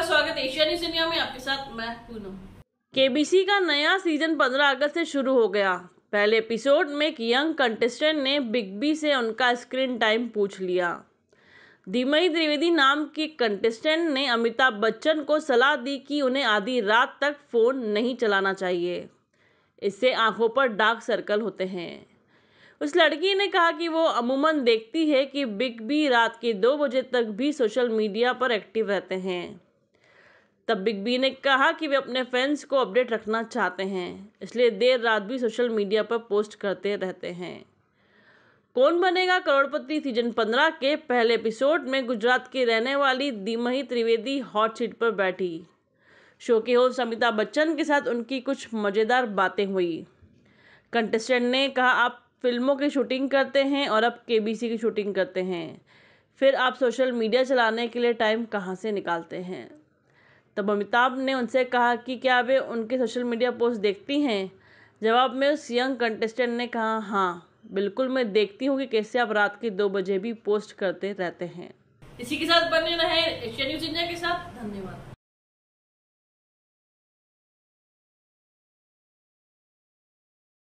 आपका स्वागत Asia news India में आपके साथ मैं पूनम केबीसी का नया सीजन 15 अगस्त से शुरू हो गया पहले एपिसोड में एक यंग कंटेस्टेंट ने बिग बी से उनका स्क्रीन टाइम पूछ लिया धीमई त्रिवेदी नाम की कंटेस्टेंट ने अमिताभ बच्चन को सलाह दी कि उन्हें आधी रात तक फ़ोन नहीं चलाना चाहिए इससे आंखों पर डार्क सर्कल होते हैं उस लड़की ने कहा कि वो अमूमन देखती है कि बिग बी रात के दो बजे तक भी सोशल मीडिया पर एक्टिव रहते हैं तब बिग बी ने कहा कि वे अपने फैंस को अपडेट रखना चाहते हैं इसलिए देर रात भी सोशल मीडिया पर पोस्ट करते रहते हैं कौन बनेगा करोड़पति सीजन पंद्रह के पहले एपिसोड में गुजरात की रहने वाली दीमही त्रिवेदी हॉट सीट पर बैठी शो के हो समिता बच्चन के साथ उनकी कुछ मज़ेदार बातें हुई कंटेस्टेंट ने कहा आप फिल्मों की शूटिंग करते हैं और अब के की शूटिंग करते हैं फिर आप सोशल मीडिया चलाने के लिए टाइम कहाँ से निकालते हैं तब अमिताभ ने उनसे कहा कि क्या वे उनके सोशल मीडिया पोस्ट देखती हैं जवाब में उस यंग कंटेस्टेंट ने कहा हाँ बिल्कुल मैं देखती हूँ कि कैसे आप रात के दो बजे भी पोस्ट करते रहते हैं इसी के साथ बने रहे एशिया न्यूज इंडिया के साथ धन्यवाद